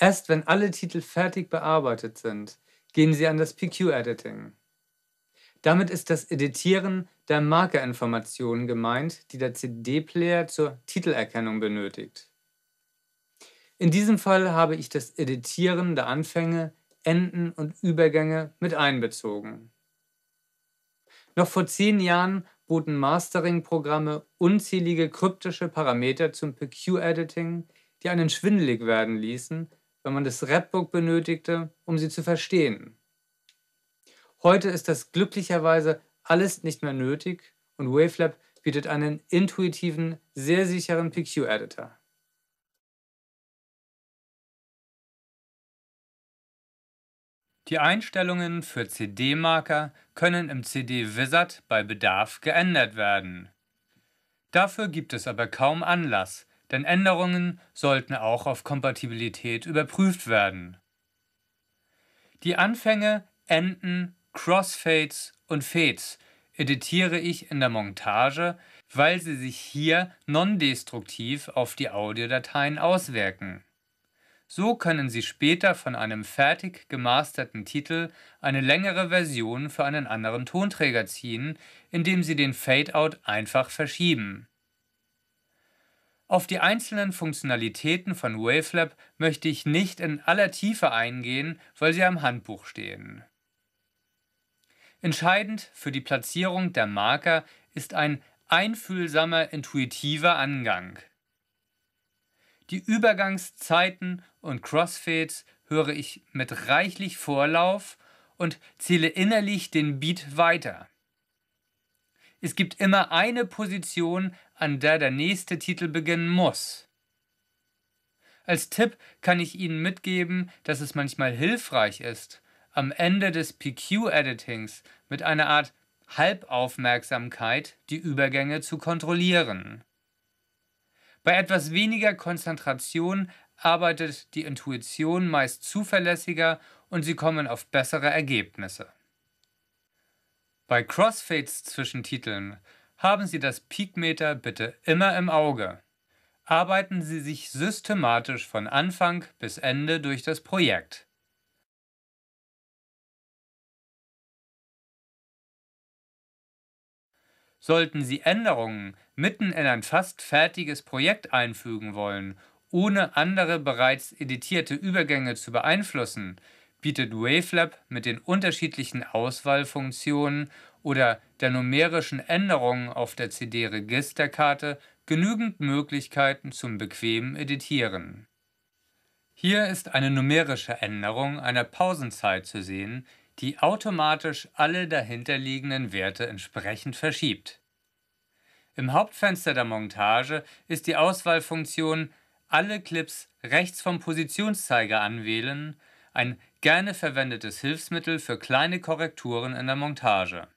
Erst wenn alle Titel fertig bearbeitet sind, gehen sie an das PQ-Editing. Damit ist das Editieren der Markerinformationen gemeint, die der CD-Player zur Titelerkennung benötigt. In diesem Fall habe ich das Editieren der Anfänge, Enden und Übergänge mit einbezogen. Noch vor zehn Jahren boten Mastering-Programme unzählige kryptische Parameter zum PQ-Editing, die einen schwindelig werden ließen, wenn man das Rapbook benötigte, um sie zu verstehen. Heute ist das glücklicherweise alles nicht mehr nötig und Wavelab bietet einen intuitiven, sehr sicheren PQ-Editor. Die Einstellungen für CD-Marker können im CD-Wizard bei Bedarf geändert werden. Dafür gibt es aber kaum Anlass, denn Änderungen sollten auch auf Kompatibilität überprüft werden. Die Anfänge, Enden, Crossfades und Fades editiere ich in der Montage, weil sie sich hier nondestruktiv auf die Audiodateien auswirken. So können Sie später von einem fertig gemasterten Titel eine längere Version für einen anderen Tonträger ziehen, indem Sie den Fadeout einfach verschieben. Auf die einzelnen Funktionalitäten von Wavelab möchte ich nicht in aller Tiefe eingehen, weil sie am Handbuch stehen. Entscheidend für die Platzierung der Marker ist ein einfühlsamer, intuitiver Angang. Die Übergangszeiten und Crossfades höre ich mit reichlich Vorlauf und zähle innerlich den Beat weiter. Es gibt immer eine Position, an der der nächste Titel beginnen muss. Als Tipp kann ich Ihnen mitgeben, dass es manchmal hilfreich ist, am Ende des PQ-Editings mit einer Art Halbaufmerksamkeit die Übergänge zu kontrollieren. Bei etwas weniger Konzentration arbeitet die Intuition meist zuverlässiger und Sie kommen auf bessere Ergebnisse. Bei Crossfades zwischen Titeln haben Sie das Peakmeter bitte immer im Auge. Arbeiten Sie sich systematisch von Anfang bis Ende durch das Projekt. Sollten Sie Änderungen mitten in ein fast fertiges Projekt einfügen wollen, ohne andere bereits editierte Übergänge zu beeinflussen, bietet Wavelab mit den unterschiedlichen Auswahlfunktionen oder der numerischen Änderung auf der CD-Registerkarte genügend Möglichkeiten zum bequemen Editieren. Hier ist eine numerische Änderung einer Pausenzeit zu sehen, die automatisch alle dahinterliegenden Werte entsprechend verschiebt. Im Hauptfenster der Montage ist die Auswahlfunktion Alle Clips rechts vom Positionszeiger anwählen ein gerne verwendetes Hilfsmittel für kleine Korrekturen in der Montage